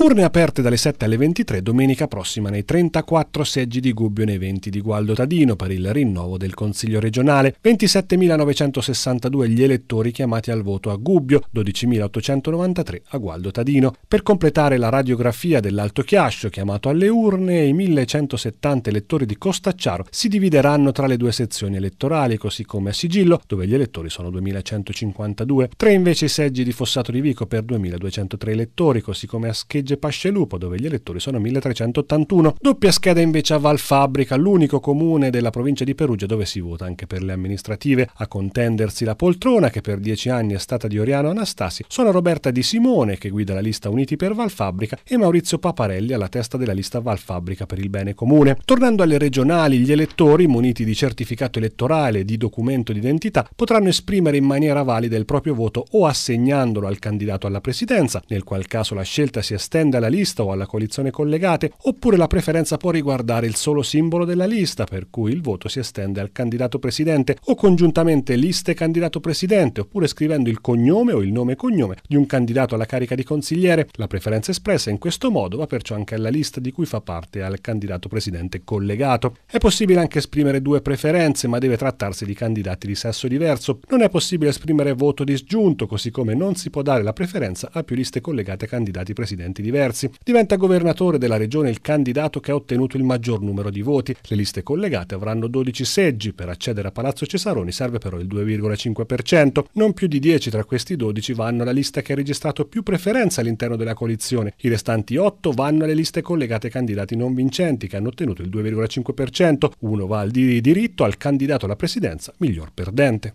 Urne aperte dalle 7 alle 23 domenica prossima nei 34 seggi di Gubbio nei 20 di Gualdo Tadino per il rinnovo del Consiglio regionale. 27.962 gli elettori chiamati al voto a Gubbio, 12.893 a Gualdo Tadino. Per completare la radiografia dell'Alto Chiascio chiamato alle urne, i 1.170 elettori di Costacciaro si divideranno tra le due sezioni elettorali, così come a Sigillo, dove gli elettori sono 2.152, tre invece i seggi di Fossato di Vico per 2.203 elettori, così come a Scheggio legge Pascelupo, dove gli elettori sono 1381. Doppia scheda invece a Valfabbrica, l'unico comune della provincia di Perugia dove si vota anche per le amministrative. A contendersi la poltrona, che per dieci anni è stata di Oriano Anastasi, sono Roberta Di Simone, che guida la lista Uniti per Valfabbrica, e Maurizio Paparelli alla testa della lista Valfabbrica per il bene comune. Tornando alle regionali, gli elettori, muniti di certificato elettorale e di documento d'identità, potranno esprimere in maniera valida il proprio voto o assegnandolo al candidato alla presidenza, nel qual caso la scelta si estende estende alla lista o alla coalizione collegate, oppure la preferenza può riguardare il solo simbolo della lista, per cui il voto si estende al candidato presidente, o congiuntamente liste candidato presidente, oppure scrivendo il cognome o il nome e cognome di un candidato alla carica di consigliere. La preferenza espressa in questo modo va perciò anche alla lista di cui fa parte al candidato presidente collegato. È possibile anche esprimere due preferenze, ma deve trattarsi di candidati di sesso diverso. Non è possibile esprimere voto disgiunto, così come non si può dare la preferenza a più liste collegate a candidati presidenti di diversi, diventa governatore della regione il candidato che ha ottenuto il maggior numero di voti. Le liste collegate avranno 12 seggi, per accedere a Palazzo Cesaroni serve però il 2,5%. Non più di 10 tra questi 12 vanno alla lista che ha registrato più preferenze all'interno della coalizione. I restanti 8 vanno alle liste collegate ai candidati non vincenti che hanno ottenuto il 2,5%. Uno va al diritto al candidato alla presidenza miglior perdente.